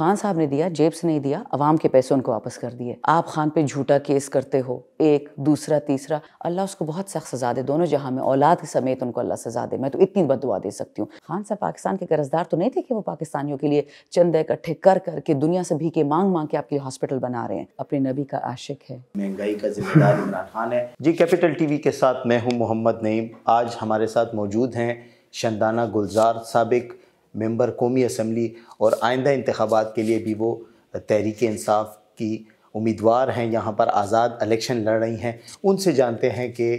खान साहब ने दिया जेब से नहीं दिया अवाम के पैसे उनको वापस कर दिए आप खान पे झूठा केस करते हो एक दूसरा तीसरा अल्लाह उसको बहुत सख्त सजा दे दोनों जहां में औलाद समेत उनको अल्लाह सजा दे मैं तो इतनी बद दुआ दे सकती हूँ खान साहब पाकिस्तान के कर्जदार तो नहीं थे कि वो पाकिस्तानियों के लिए चंद इकट्ठे कर करके दुनिया से भी के मांग मांग के आपके हॉस्पिटल बना रहे हैं अपने नबी का आशिक है महंगाई का जिम्मेदार इमरान खान है जी कैपिटल टीवी के साथ मैं हूँ मोहम्मद नईम आज हमारे साथ मौजूद हैं शंदाना गुलजार सबक मेंबर कौमी असम्बली और आइंदा इंतबात के लिए भी वो तहरीक इंसाफ की उम्मीदवार हैं यहाँ पर आज़ाद इलेक्शन लड़ रही हैं उनसे जानते हैं कि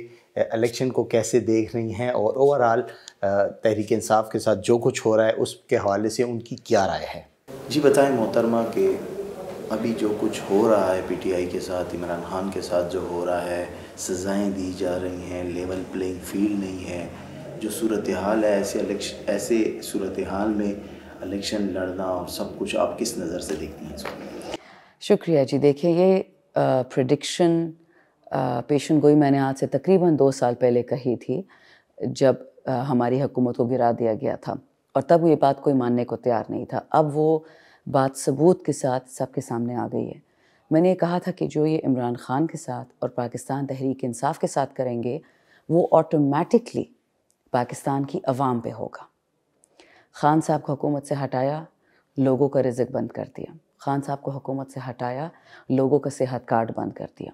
इलेक्शन को कैसे देख रही हैं और ओवरऑल तहरीक इंसाफ के साथ जो कुछ हो रहा है उसके हवाले से उनकी क्या राय है जी बताएं मोहतरमा कि अभी जो कुछ हो रहा है पीटीआई के साथ इमरान खान के साथ जो हो रहा है सज़ाएँ दी जा रही हैं लेवल प्लेइंग फील्ड नहीं है जो सूरत हाल है ऐसे ऐसे सूरत हाल में इलेक्शन लड़ना और सब कुछ आप किस नज़र से देखती हैं इसको शुक्रिया जी देखिए ये प्रडिक्शन पेशन गोई मैंने आज से तकरीबन दो साल पहले कही थी जब आ, हमारी हुकूमत को गिरा दिया गया था और तब ये बात कोई मानने को तैयार नहीं था अब वो बात सबूत के साथ सबके सामने आ गई है मैंने ये कहा था कि जो ये इमरान खान के साथ और पाकिस्तान तहरीक इंसाफ के साथ करेंगे वो ऑटोमेटिकली पाकिस्तान की अवाम पे होगा खान साहब को हुकूमत से हटाया लोगों का रिजक बंद कर दिया खान साहब को हुकूमत से हटाया लोगों का सेहत कार्ड बंद कर दिया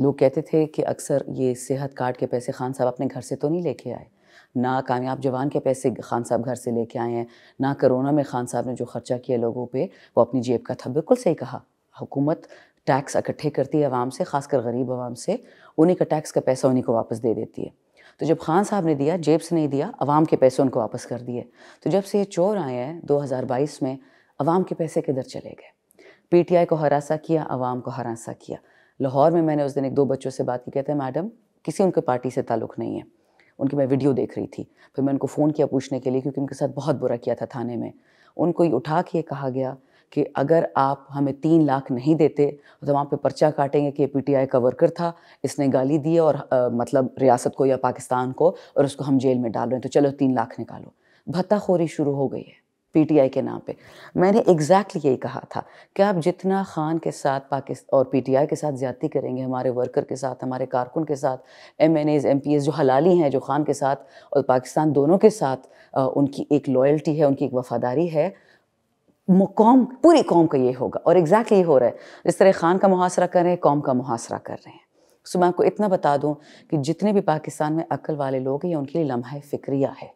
लोग कहते थे कि अक्सर ये सेहत कार्ड के पैसे खान साहब अपने घर से तो नहीं लेके आए ना कामयाब जवान के पैसे खान साहब घर से लेके आए हैं ना करोना में खान साहब ने जो खर्चा किया लोगों पे वो अपनी जेब का था बिल्कुल सही कहा हुकूमत टैक्स इकट्ठे करती है आवाम से खासकर गरीब आवाम से उन्हीं का टैक्स का पैसा उन्हीं को वापस दे देती है तो जब खान साहब ने दिया जेब से नहीं दिया आवाम के पैसे उनको वापस कर दिए तो जब से ये चोर आए हैं 2022 में आवाम के पैसे किधर चले गए पीटीआई को हरासा किया आवाम को हरासा किया लाहौर में मैंने उस दिन एक दो बच्चों से बात की कहते हैं मैडम किसी उनके पार्टी से ताल्लुक़ नहीं है उनकी मैं वीडियो देख रही थी फिर मैं उनको फ़ोन किया पूछने के लिए क्योंकि उनके साथ बहुत बुरा किया था थाने में उनको उठा के कहा गया कि अगर आप हमें तीन लाख नहीं देते तो वहाँ पे पर्चा काटेंगे कि पीटीआई का वर्कर था इसने गाली दी और आ, मतलब रियासत को या पाकिस्तान को और उसको हम जेल में डाल रहे हैं तो चलो तीन लाख निकालो भत्ताखोरी शुरू हो गई है पीटीआई के नाम पे मैंने एग्जैक्टली यही कहा था कि आप जितना खान के साथ पाकिस्तान और पीटीआई के साथ ज़्यादती करेंगे हमारे वर्कर के साथ हमारे कारकुन के साथ M N As M P S जो हलाली हैं जो खान के साथ और पाकिस्तान दोनों के साथ आ, उनकी एक लॉयल्टी है उनकी एक वफादारी है कौम पूरी कौम का ये होगा और एग्जैक्टली ये हो रहा है जिस तरह खान का मुहासरा कर रहे हैं कौम का मुहासरा कर रहे हैं सो मैं आपको इतना बता दूं कि जितने भी पाकिस्तान में अक्ल वाले लोग हैं ये उनके लिए लम्हा फिक्रिया है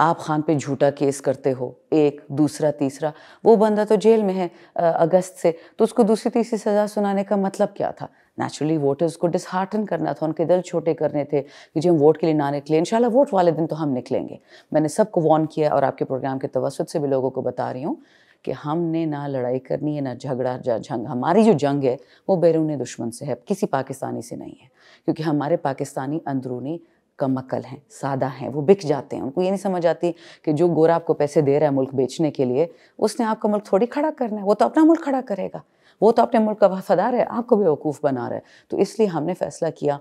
आप खान पे झूठा केस करते हो एक दूसरा तीसरा वो बंदा तो जेल में है अगस्त से तो उसको दूसरी तीसरी सज़ा सुनाने का मतलब क्या था नेचुरली वोटर्स को डिसहार्टन करना था उनके दिल छोटे करने थे कि जी हम वोट के लिए ना निकले इंशाल्लाह वोट वाले दिन तो हम निकलेंगे मैंने सबको वॉर्न किया और आपके प्रोग्राम के तवसत से भी लोगों को बता रही हूँ कि हमने ना लड़ाई करनी है ना झगड़ा जंग हमारी जो जंग है वो बैरून दुश्मन से है किसी पाकिस्तानी से नहीं है क्योंकि हमारे पाकिस्तानी अंदरूनी कम अकल हैं सादा हैं वो बिक जाते हैं उनको ये नहीं समझ आती कि जो गोरा आपको पैसे दे रहा है मुल्क बेचने के लिए उसने आपका मुल्क थोड़ी खड़ा करना है वो तो अपना मुल्क खड़ा करेगा वो तो अपने मुल्क का वफादार है आपको बेवकूफ़ बना रहा है तो इसलिए हमने फैसला किया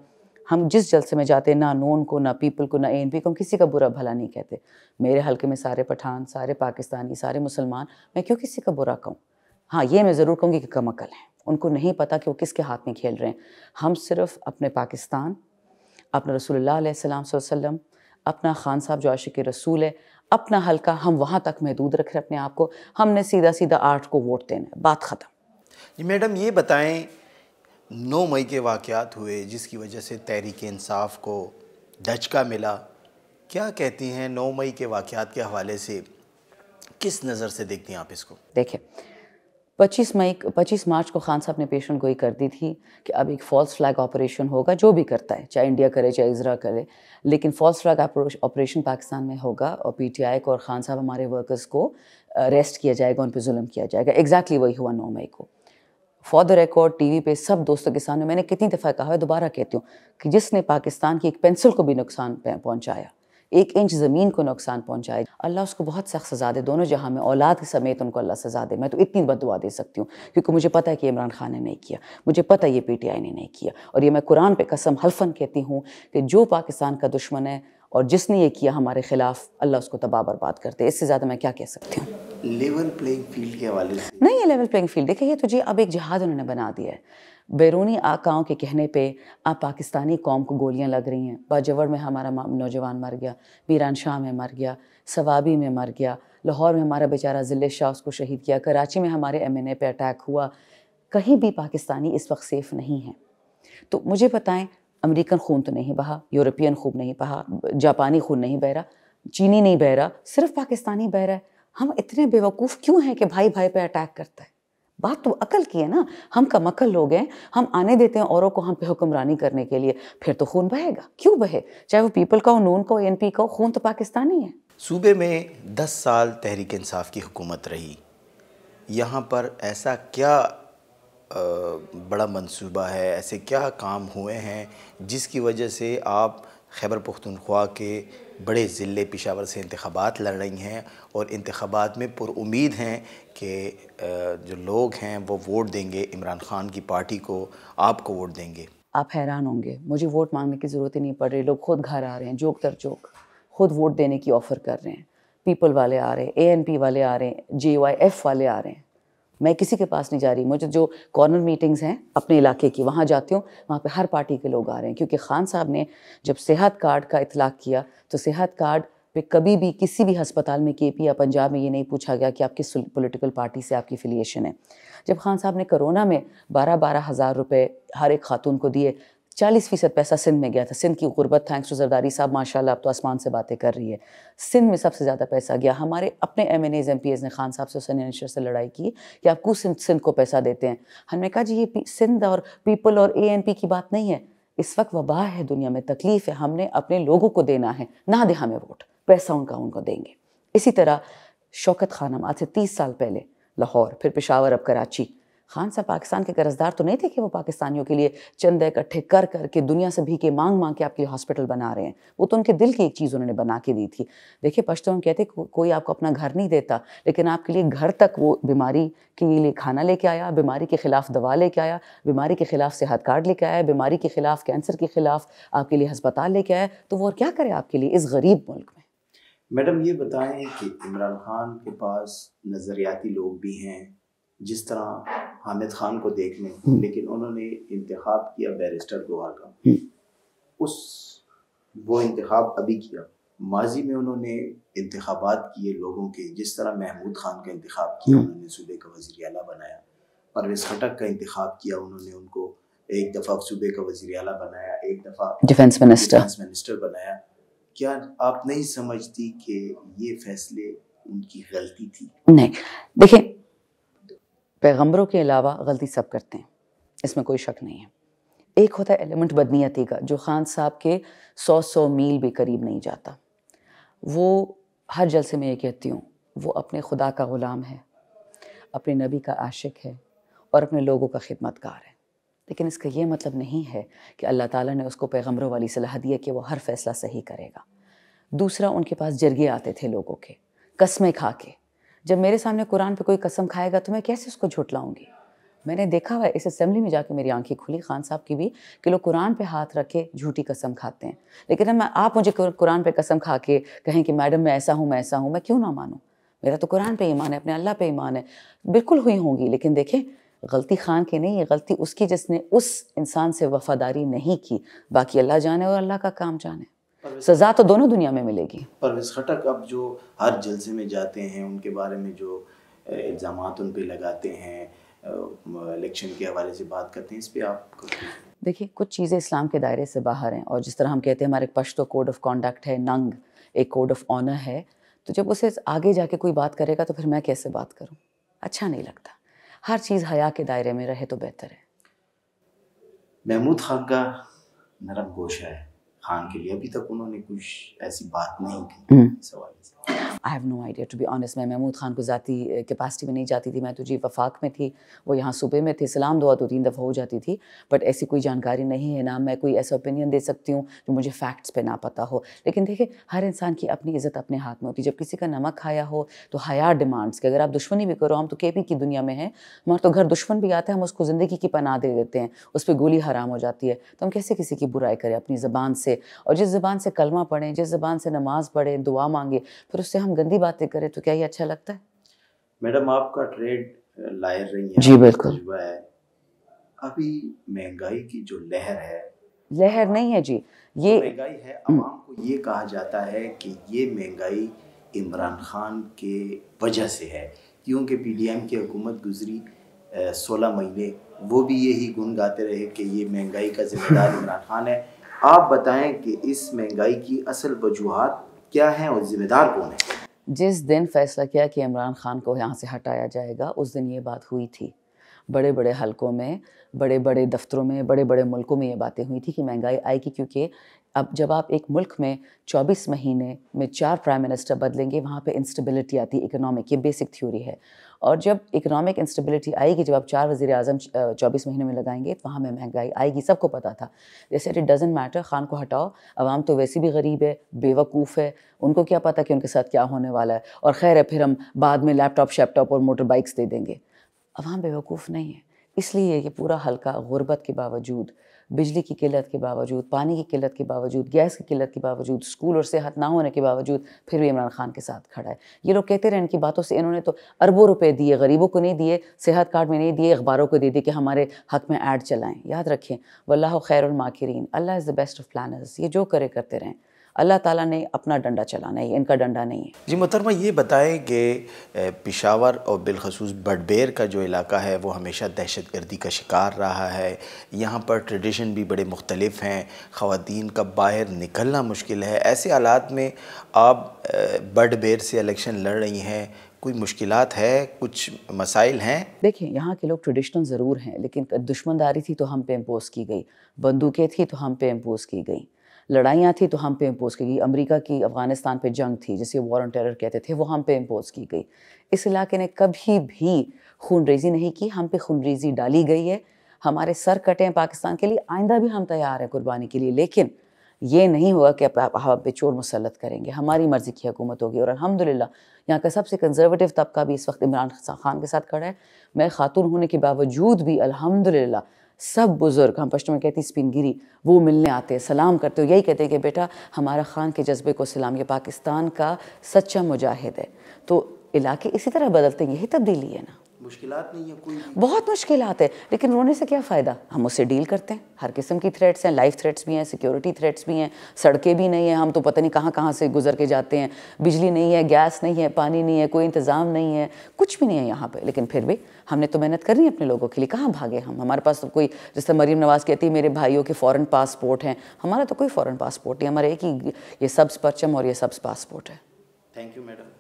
हम जिस जलसे में जाते हैं ना नोन को ना पीपल को ना एन को हम किसी का बुरा भला नहीं कहते मेरे हल्के में सारे पठान सारे पाकिस्तानी सारे मुसलमान मैं क्यों किसी का बुरा कहूँ हाँ ये मैं ज़रूर कहूँगी कि कम अकल है उनको नहीं पता कि वो किसके हाथ में खेल रहे हैं हम सिर्फ अपने पाकिस्तान अपने रसोल्लाम वसल्लम अपना खान साहब जो आशिक रसूल है अपना हल्का हम वहाँ तक महदूद रख रहे अपने आप को हमने सीधा सीधा आर्ट को वोट देना है बात ख़त्म जी मैडम ये बताएं नौ मई के वाक़ात हुए जिसकी वजह से तहरीक इंसाफ को झचका मिला क्या कहती हैं नौ मई के वाक़ात के हवाले से किस नज़र से देखती हैं आप इसको देखिए 25 मई 25 मार्च को खान साहब ने पेशन गोई कर दी थी कि अब एक फॉल्स फ्लैग ऑपरेशन होगा जो भी करता है चाहे इंडिया करे चाहे इसरा करे लेकिन फॉल्स फ्लैग ऑपरेशन पाकिस्तान में होगा और पीटीआई को और खान साहब हमारे वर्कर्स को अरेस्ट किया जाएगा उन पर जुल्म किया जाएगा एग्जैक्टली exactly वही हुआ नौ मई को फॉर द रिकॉर्ड टीवी पे सब दोस्तों के सामने मैंने कितनी दफ़ा कहा है दोबारा कहती हूँ कि जिसने पाकिस्तान की एक पेंसिल को भी नुकसान पहुँचाया एक इंच ज़मीन को नुकसान पहुँचाए अल्लाह उसको बहुत सख्त सजा दे दोनों जहाँ में औलाद समेत उनको अल्लाह सजा दे मैं तो इतनी बद दुआ दे सकती हूँ क्योंकि मुझे पता है कि इमरान खान ने नहीं किया मुझे पता है ये पी टी आई ने नहीं किया और ये मैं कुरान पे कसम हल्फन कहती हूँ कि जो पाकिस्तान का दुश्मन है और जिसने ये किया हमारे खिलाफ अल्लाह उसको तबाह बर्बाद करते इससे ज़्यादा मैं क्या कह सकती हूँ लेवल प्लेइंग फील्ड के हवाले से नहीं है लेवल प्लेइंग फील्ड देखिए ये तो जी अब एक जहाज उन्होंने बना दिया है बैरूनी आकाओं के कहने पे आप पाकिस्तानी कौम को गोलियां लग रही हैं बाजवर में हमारा नौजवान मर गया मीरान शाह में मर गया सवाबी में मर गया लाहौर में हमारा बेचारा जिले शाह उसको शहीद किया कराची में हमारे एम एन ए पे अटैक हुआ कहीं भी पाकिस्तानी इस वक्त सेफ नहीं है तो मुझे बताएं अमेरिकन खून तो नहीं बहा यूरोपियन खून नहीं बहा जापानी खून नहीं बह रहा चीनी नहीं बह रहा सिर्फ पाकिस्तानी बह रहा है हम इतने बेवकूफ़ क्यों हैं कि भाई भाई पे अटैक करता है बात तो अकल की है ना हम कम अकल लोग हैं हम आने देते हैं औरों को हम पे हुक्मरानी करने के लिए फिर तो खून बहेगा क्यों बहे चाहे वो पीपल का हो नून का हो एन पी का हो खून तो पाकिस्तानी है सूबे में दस साल तहरीक इंसाफ की हुकूमत रही यहाँ पर ऐसा क्या बड़ा मंसूबा है ऐसे क्या काम हुए हैं जिसकी वजह से आप खैबर पख्तनख्वा के बड़े ज़िले पेशावर से इंतबात लड़ रही हैं और इंतबात में पुरुद हैं कि जो लोग हैं वो वोट देंगे इमरान खान की पार्टी को आपको वोट देंगे आप हैरान होंगे मुझे वोट मांगने की ज़रूरत ही नहीं पड़ रही लोग खुद घर आ रहे हैं जोक दर जोक खुद वोट देने की ऑफ़र कर रहे हैं पीपल वाले आ रहे हैं ए एन पी वाले आ रहे हैं जे वाई एफ वाले आ रहे हैं मैं किसी के पास नहीं जा रही मुझे जो कॉर्नर मीटिंग्स हैं अपने इलाके की वहाँ जाती हूँ वहाँ पे हर पार्टी के लोग आ रहे हैं क्योंकि खान साहब ने जब सेहत कार्ड का इतलाक किया तो सेहत कार्ड पे कभी भी किसी भी हस्पताल में के पी या पंजाब में ये नहीं पूछा गया कि आप किस पोलिटिकल पार्टी से आपकी फिलिएशन है जब खान साहब ने कोरोना में बारह बारह हज़ार रुपये हर एक खातून को दिए चालीस फीसद पैसा सिंध में गया था सिंध की गुर्बत थैंक्स टू जरदारी साहब माशाल्लाह आप तो आसमान से बातें कर रही है सिंध में सबसे ज़्यादा पैसा गया हमारे अपने M N As M P As ने खान साहब से हुसैन अनशर से लड़ाई की कि आप क्यों सिंध सिंध को पैसा देते हैं हमने कहा जी ये सिंध और पीपल और ए एन पी की बात नहीं है इस वक्त वबा है दुनिया में तकलीफ है हमने अपने लोगों को देना है ना दे हमें वोट पैसा उनका उनको देंगे इसी तरह शौकत खान हम आज से तीस साल पहले लाहौर फिर पेशावर अब कराची खान साहब पाकिस्तान के कर्जदार तो नहीं थे कि वो पाकिस्तानियों के लिए चंद इकट्ठे कर कर के दुनिया से भी के मांग मांग के आपके लिए हॉस्पिटल बना रहे हैं वो तो उनके दिल की एक चीज़ उन्होंने बना के दी थी देखिए पश्तून कहते को, कोई आपको अपना घर नहीं देता लेकिन आपके लिए घर तक वो बीमारी के लिए खाना लेके आया बीमारी के ख़िलाफ़ दवा लेके आया बीमारी के ख़िलाफ़ सेहत कार्ड लेके आया बीमारी के ख़िलाफ़ कैंसर के ख़िलाफ़ आपके लिए हस्पताल लेके आया तो वो और क्या करे आपके लिए इस गरीब मुल्क में मैडम ये बताएं कि इमरान खान के पास नज़रियाती लोग भी हैं जिस तरह हामिद खान को देख लें हम्म। लेकिन उन्होंने इंतखब किया बैरिस्टर गोवा का हम्म। उस वो इंतखब अभी किया माजी में उन्होंने इंतबात किए लोगों के जिस तरह महमूद खान का इंतखब किया हम्म। उन्होंने सूबे का वजी अला बनाया परवेज खटक का इंतखब किया उन्होंने उनको एक दफ़ा सूबे का वजी अला बनाया एक दफ़ा डिफेंस मिनिस्टर डिफेंस मिनिस्टर बनाया क्या आप नहीं समझती कि ये फैसले उनकी गलती थी नहीं देखिए पैगम्बरों के अलावा गलती सब करते हैं इसमें कोई शक नहीं है एक होता है एलिमेंट बदनीयती का जो खान साहब के सौ सौ मील भी करीब नहीं जाता वो हर जलसे में ये कहती हूँ वो अपने खुदा का ग़ुलाम है अपने नबी का आशिक है और अपने लोगों का कार है लेकिन इसका ये मतलब नहीं है कि अल्लाह ताला ने उसको पैगम्बरों वाली सलाह दी है कि वो हर फैसला सही करेगा दूसरा उनके पास जरगे आते थे लोगों के कस्में खा के जब मेरे सामने कुरान पे कोई कसम खाएगा तो मैं कैसे उसको झुटलाऊंगी मैंने देखा हुआ इस असेंबली में जाके मेरी आंखें खुली खान साहब की भी कि लोग कुरान पे हाथ रख के झूठी कसम खाते हैं लेकिन मैं आप मुझे कुरान पे कसम खा के कहें कि मैडम मैं ऐसा हूँ मैं ऐसा हूँ मैं क्यों ना मानूँ मेरा तो कुरान पे ईमान है अपने अल्लाह पे ईमान है बिल्कुल हुई होंगी लेकिन देखें गलती खान की नहीं ये गलती उसकी जिसने उस इंसान से वफादारी नहीं की बाकी अल्लाह जाने और अल्लाह का काम जाने सजा तो दोनों दुनिया में मिलेगी परवेज खटक अब जो हर जलसे में जाते हैं उनके बारे में जो इल्ज़ाम उन पर लगाते हैं इलेक्शन के हवाले से बात करते हैं इस पर आप देखिए कुछ चीज़ें इस्लाम के दायरे से बाहर हैं और जिस तरह हम कहते हैं हमारे पश्तो कोड ऑफ कॉन्डक्ट है नंग एक कोड ऑफ ऑनर है तो जब उसे आगे जाके कोई बात करेगा तो फिर मैं कैसे बात करूँ अच्छा नहीं लगता हर चीज़ हया के दायरे में रहे तो बेहतर है महमूद खान का नरम गोशा है खान के लिए अभी तक उन्होंने कुछ ऐसी बात नहीं की हम्म। सवाल से I have no idea to be honest मैं महमूद खान को ज़ाती कैपेसिटी में नहीं जाती थी मैं तो जी वफाक में थी वो यहाँ सूबे में थे सलाम दुआ दो तीन दफ़ा हो जाती थी बट ऐसी कोई जानकारी नहीं है ना मैं कोई ऐसा ओपिनियन दे सकती हूँ जो मुझे फैक्ट्स पे ना पता हो लेकिन देखिए हर इंसान की अपनी इज़्ज़त अपने हाथ में होती है जब किसी का नमक खाया हो तो हया डिमांड्स की अगर आप दुश्मनी भी करो हम तो के की दुनिया में हैं हमारे तो घर दुश्मन भी आता है हम उसको ज़िंदगी की पनाह दे देते हैं उस पर गोली हराम हो जाती है तो हम कैसे किसी की बुराई करें अपनी ज़बान से और जिस ज़बान से कलमा पढ़ें जिस ज़बान से नमाज़ पढ़ें दुआ मांगे फिर उससे हम गंदी बातें करें तो क्या ये अच्छा लगता है मैडम आपका ट्रेड लायर रही है जी बिल्कुल अभी महंगाई की जो लहर है लहर नहीं है जी ये महंगाई है हम्म। आवाम को ये कहा जाता है कि ये महंगाई इमरान खान के वजह से है क्योंकि पी डी एम की हुकूमत गुजरी सोलह महीने वो भी यही गुन गाते रहे कि ये महंगाई का जिम्मेदार इमरान खान है आप बताएं कि इस महंगाई की असल वजूहत क्या है और जिम्मेदार कौन है जिस दिन फैसला किया कि इमरान खान को यहाँ से हटाया जाएगा उस दिन ये बात हुई थी बड़े बड़े हलकों में बड़े बड़े दफ्तरों में बड़े बड़े मुल्कों में ये बातें हुई थी कि महंगाई आएगी क्योंकि अब जब आप एक मुल्क में 24 महीने में चार प्राइम मिनिस्टर बदलेंगे वहाँ पे इंस्टेबिलिटी आती है इकोनॉमिक ये बेसिक थ्योरी है और जब इकोनॉमिक इंस्टेबिलिटी आएगी जब आप चार वजी अजम चौबीस महीने में लगाएंगे तो वहाँ में महंगाई आएगी सबको पता था जैसे इट डजेंट मैटर खान को हटाओ आवाम तो वैसे भी गरीब है बेवकूफ़ है उनको क्या पता कि उनके साथ क्या होने वाला है और खैर है फिर हम बाद में लैपटॉप शैपटॉप और मोटर बाइक्स दे देंगे अवाम हाँ, बेवकूफ़ नहीं है इसलिए ये पूरा हल्का गुर्बत के बावजूद बिजली की किल्लत के बावजूद पानी की किल्लत के बावजूद गैस की किल्लत के बावजूद स्कूल और सेहत ना होने के बावजूद फिर भी इमरान खान के साथ खड़ा है ये लोग कहते रहे इनकी बातों से इन्होंने तो अरबों रुपए दिए गरीबों को नहीं दिए सेहत कार्ड में नहीं दिए अखबारों को दे दिए कि हमारे हक में ऐड चलाएं याद रखें वल्ला खैरमाखरीन Allah is the best of planners ये जो करे करते रहें अल्लाह ताला ने अपना डंडा चलाना है इनका डंडा नहीं है जी मोहतरमा ये बताएं कि पिशावर और बिलखसूस बडबेर का जो इलाका है वो हमेशा दहशत गर्दी का शिकार रहा है यहाँ पर ट्रेडिशन भी बड़े मुख्तलिफ हैं ख़वान का बाहर निकलना मुश्किल है ऐसे हालात में आप बडबेर से इलेक्शन लड़ रही हैं कोई मुश्किल है कुछ मसाइल हैं देखिए यहाँ के लोग ट्रेडिशनल ज़रूर हैं लेकिन दुश्मनदारी थी तो हम पे इम्पोज़ की गई बंदूकें थी तो हम पे इम्पोज़ की गई लड़ाइयाँ थी तो हम पे इम्पोज की गई अमेरिका की अफ़गानिस्तान पे जंग थी जिसे वॉर ऑन टेरर कहते थे वो हम पे इम्पोज की गई इस इलाके ने कभी भी खून रेजी नहीं की हम पे खून रेजी डाली गई है हमारे सर कटे हैं पाकिस्तान के लिए आइंदा भी हम तैयार हैं कुर्बानी के लिए लेकिन ये नहीं होगा कि आप हम पे चोर मुसलत करेंगे हमारी मर्ज़ी की हुकूमत होगी और अलहमदिल्ला यहाँ का सबसे कंजर्वेटिव तबका भी इस वक्त इमरान खान के साथ खड़ा है मैं खातून होने के बावजूद भी अलहमदिल्ला सब बुज़ुर्ग हम पश्चिम में कहती स्पिनगिरी वो मिलने आते हैं सलाम करते हो यही कहते हैं कि बेटा हमारा ख़ान के जज्बे को सलाम ये पाकिस्तान का सच्चा मुजाहिद है तो इलाके इसी तरह बदलते हैं यही तब्दीली है ना मुश्किलात नहीं है कोई बहुत मुश्किल है लेकिन रोने से क्या फ़ायदा हम उससे डील करते हैं हर किस्म की थ्रेट्स हैं लाइफ थ्रेट्स भी हैं सिक्योरिटी थ्रेट्स भी हैं सड़कें भी नहीं हैं हम तो पता नहीं कहाँ कहाँ से गुजर के जाते हैं बिजली नहीं है गैस नहीं है पानी नहीं है कोई इंतज़ाम नहीं है कुछ भी नहीं है यहाँ पर लेकिन फिर भी हमने तो मेहनत करनी है अपने लोगों के लिए कहाँ भागे हम हमारे पास तो कोई जैसे मरीम नवाज़ कहती है मेरे भाइयों के फ़ौरन पासपोर्ट हैं हमारा तो कोई फ़ौरन पासपोर्ट नहीं हमारा एक ही ये सब्स परचम और ये सब्स पासपोर्ट है थैंक यू मैडम